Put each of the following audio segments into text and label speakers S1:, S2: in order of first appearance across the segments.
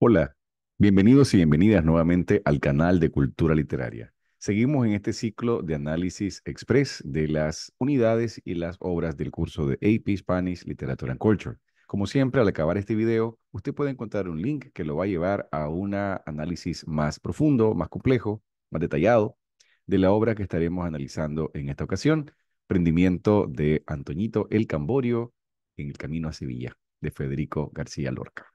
S1: Hola, bienvenidos y bienvenidas nuevamente al canal de Cultura Literaria. Seguimos en este ciclo de análisis express de las unidades y las obras del curso de AP Spanish Literature and Culture. Como siempre, al acabar este video, usted puede encontrar un link que lo va a llevar a un análisis más profundo, más complejo, más detallado de la obra que estaremos analizando en esta ocasión, Prendimiento de Antoñito el Camborio en el Camino a Sevilla, de Federico García Lorca.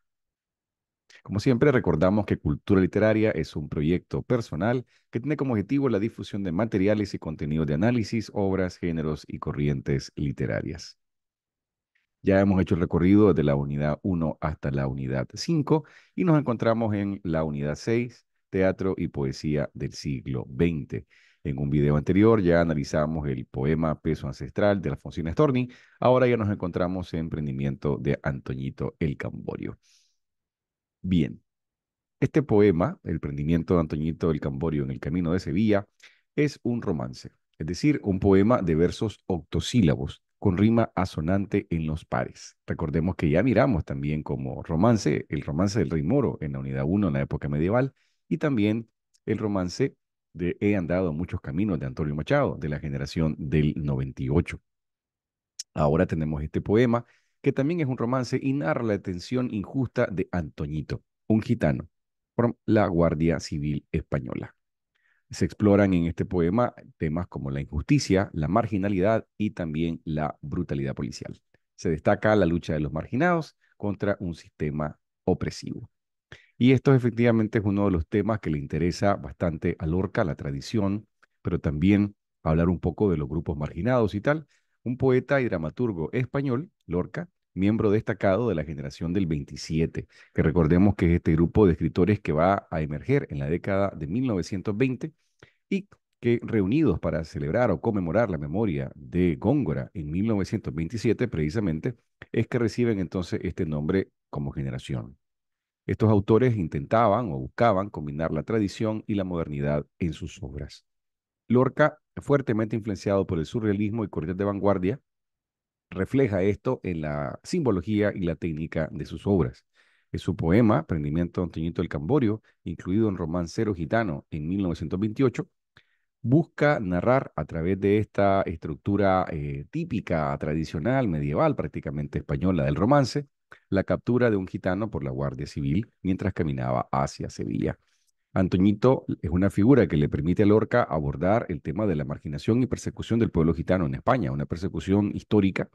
S1: Como siempre, recordamos que Cultura Literaria es un proyecto personal que tiene como objetivo la difusión de materiales y contenidos de análisis, obras, géneros y corrientes literarias. Ya hemos hecho el recorrido de la unidad 1 hasta la unidad 5 y nos encontramos en la unidad 6, Teatro y Poesía del siglo XX. En un video anterior ya analizamos el poema Peso Ancestral de Alfonsina Storni. Ahora ya nos encontramos en Emprendimiento de Antoñito el Camborio bien. Este poema, El prendimiento de Antoñito del Camborio en el camino de Sevilla, es un romance, es decir, un poema de versos octosílabos con rima asonante en los pares. Recordemos que ya miramos también como romance el romance del rey moro en la unidad 1 en la época medieval y también el romance de He andado muchos caminos de Antonio Machado de la generación del 98. Ahora tenemos este poema que también es un romance y narra la detención injusta de Antoñito, un gitano, por la Guardia Civil Española. Se exploran en este poema temas como la injusticia, la marginalidad y también la brutalidad policial. Se destaca la lucha de los marginados contra un sistema opresivo. Y esto efectivamente es uno de los temas que le interesa bastante a Lorca, la tradición, pero también hablar un poco de los grupos marginados y tal, un poeta y dramaturgo español, Lorca, miembro destacado de la generación del 27, que recordemos que es este grupo de escritores que va a emerger en la década de 1920 y que reunidos para celebrar o conmemorar la memoria de Góngora en 1927 precisamente, es que reciben entonces este nombre como generación. Estos autores intentaban o buscaban combinar la tradición y la modernidad en sus obras. Lorca, fuertemente influenciado por el surrealismo y corrientes de vanguardia, refleja esto en la simbología y la técnica de sus obras. En su poema, Prendimiento de Antoñito del Camborio, incluido en Romancero Gitano en 1928, busca narrar a través de esta estructura eh, típica, tradicional, medieval, prácticamente española del romance, la captura de un gitano por la Guardia Civil mientras caminaba hacia Sevilla. Antoñito es una figura que le permite a Lorca abordar el tema de la marginación y persecución del pueblo gitano en España, una persecución histórica,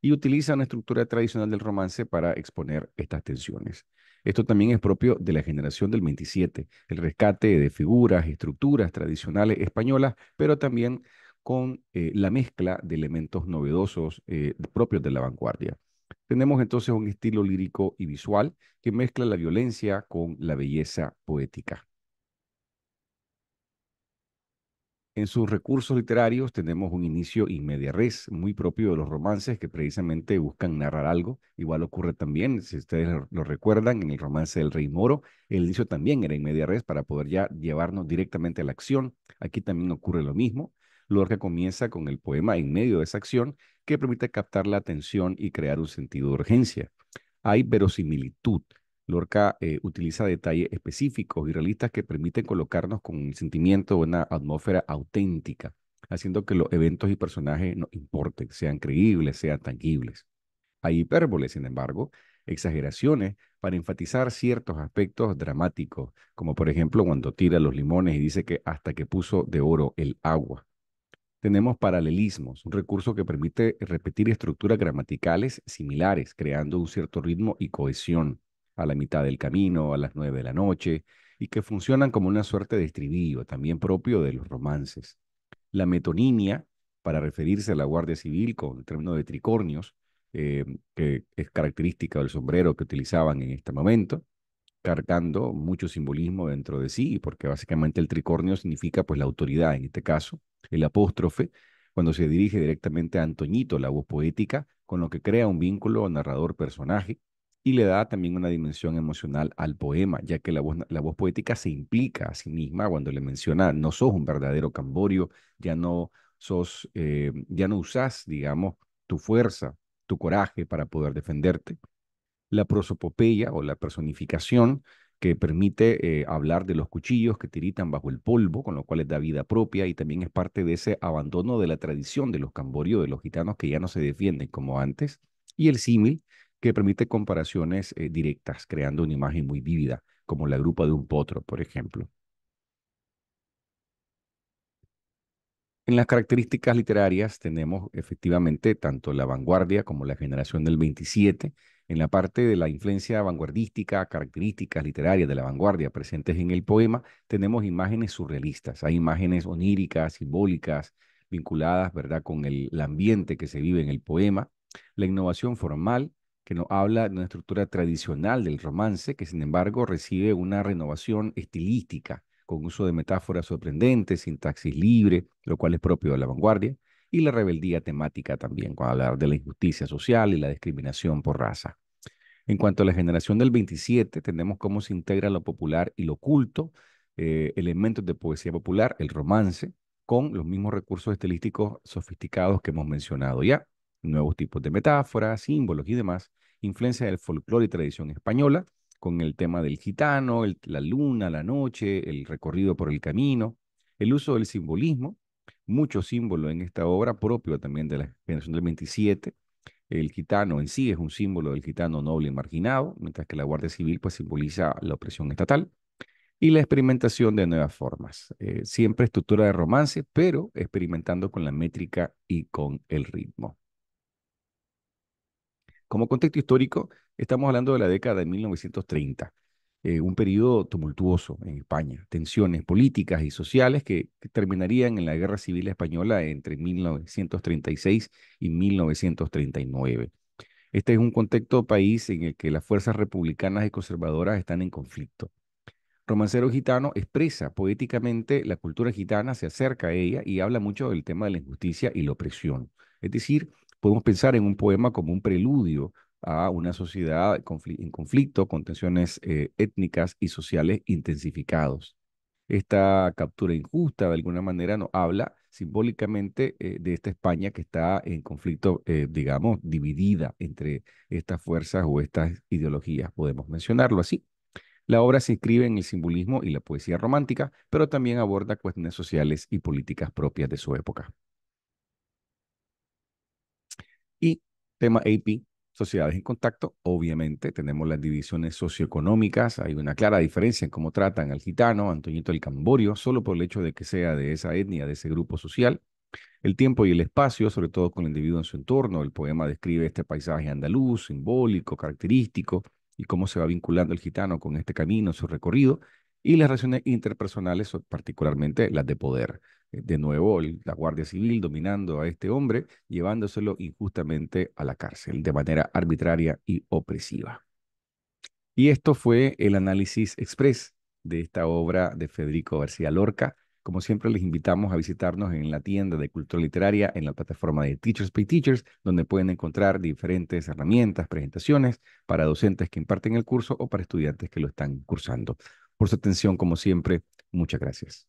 S1: y utiliza una estructura tradicional del romance para exponer estas tensiones. Esto también es propio de la generación del 27, el rescate de figuras, estructuras tradicionales españolas, pero también con eh, la mezcla de elementos novedosos eh, propios de la vanguardia. Tenemos entonces un estilo lírico y visual que mezcla la violencia con la belleza poética. En sus recursos literarios tenemos un inicio y media res, muy propio de los romances que precisamente buscan narrar algo. Igual ocurre también, si ustedes lo recuerdan, en el romance del Rey Moro, el inicio también era in media res para poder ya llevarnos directamente a la acción. Aquí también ocurre lo mismo. Lorca comienza con el poema en medio de esa acción que permite captar la atención y crear un sentido de urgencia. Hay verosimilitud. Lorca eh, utiliza detalles específicos y realistas que permiten colocarnos con un sentimiento, una atmósfera auténtica, haciendo que los eventos y personajes no importen, sean creíbles, sean tangibles. Hay hipérboles, sin embargo, exageraciones para enfatizar ciertos aspectos dramáticos, como por ejemplo cuando tira los limones y dice que hasta que puso de oro el agua tenemos paralelismos, un recurso que permite repetir estructuras gramaticales similares, creando un cierto ritmo y cohesión a la mitad del camino, a las nueve de la noche, y que funcionan como una suerte de estribillo, también propio de los romances. La metonimia, para referirse a la Guardia Civil con el término de tricornios, eh, que es característica del sombrero que utilizaban en este momento, cargando mucho simbolismo dentro de sí, porque básicamente el tricornio significa pues la autoridad, en este caso, el apóstrofe, cuando se dirige directamente a Antoñito, la voz poética, con lo que crea un vínculo narrador-personaje y le da también una dimensión emocional al poema, ya que la voz, poética se implica a sí misma cuando le menciona, no sos un verdadero camborio, ya no sos, eh, ya no usas digamos, tu fuerza, tu coraje para poder defenderte la prosopopeya o la personificación que permite eh, hablar de los cuchillos que tiritan bajo el polvo, con lo cual es da vida propia y también es parte de ese abandono de la tradición de los camborios, de los gitanos que ya no se defienden como antes, y el símil que permite comparaciones eh, directas, creando una imagen muy vívida, como la grupa de un potro, por ejemplo. En las características literarias tenemos efectivamente tanto la vanguardia como la generación del 27, en la parte de la influencia vanguardística, características literarias de la vanguardia presentes en el poema, tenemos imágenes surrealistas, hay imágenes oníricas, simbólicas, vinculadas, ¿verdad?, con el, el ambiente que se vive en el poema, la innovación formal, que nos habla de una estructura tradicional del romance, que sin embargo recibe una renovación estilística, con uso de metáforas sorprendentes, sintaxis libre, lo cual es propio de la vanguardia y la rebeldía temática también, cuando hablar de la injusticia social y la discriminación por raza. En cuanto a la generación del 27, tenemos cómo se integra lo popular y lo culto, eh, elementos de poesía popular, el romance, con los mismos recursos estilísticos sofisticados que hemos mencionado ya, nuevos tipos de metáforas, símbolos y demás, influencia del folclore y tradición española, con el tema del gitano, la luna, la noche, el recorrido por el camino, el uso del simbolismo, mucho símbolo en esta obra, propio también de la generación del 27. El gitano en sí es un símbolo del gitano noble y marginado, mientras que la Guardia Civil pues, simboliza la opresión estatal y la experimentación de nuevas formas. Eh, siempre estructura de romance, pero experimentando con la métrica y con el ritmo. Como contexto histórico, estamos hablando de la década de 1930. Eh, un periodo tumultuoso en España, tensiones políticas y sociales que, terminarían en la Guerra Civil Española entre 1936 y 1939. Este es un contexto país en el que las fuerzas republicanas y conservadoras están en conflicto. Romancero Gitano expresa poéticamente la cultura gitana, se acerca a ella y habla mucho del tema de la injusticia y la opresión. Es decir, podemos pensar en un poema como un preludio a una sociedad en conflicto con tensiones eh, étnicas y sociales intensificados. Esta captura injusta de alguna manera nos habla simbólicamente eh, de esta España que está en conflicto, eh, digamos, dividida entre estas fuerzas o estas ideologías, podemos mencionarlo así. La obra se inscribe en el simbolismo y la poesía romántica, pero también aborda cuestiones sociales y políticas propias de su época. Y tema AP, sociedades en contacto. Obviamente tenemos las divisiones socioeconómicas, hay una clara diferencia en cómo tratan al gitano, Antoñito del Camborio, solo por el hecho de que sea de esa etnia, de ese grupo social. El tiempo y el espacio, sobre todo con el individuo en su entorno. El poema describe este paisaje andaluz, simbólico, característico, y cómo se va vinculando el gitano con este camino, su recorrido, y las relaciones interpersonales, particularmente las de poder. Eh, de nuevo, la Guardia Civil dominando a este hombre, llevándoselo injustamente a la cárcel de manera arbitraria y opresiva. Y esto fue el análisis express de esta obra de Federico García Lorca. Como siempre, les invitamos a visitarnos en la tienda de cultura literaria, en la plataforma de Teachers Pay Teachers, donde pueden encontrar diferentes herramientas, presentaciones para docentes que imparten el curso o para estudiantes que lo están cursando por su atención como siempre. Muchas gracias.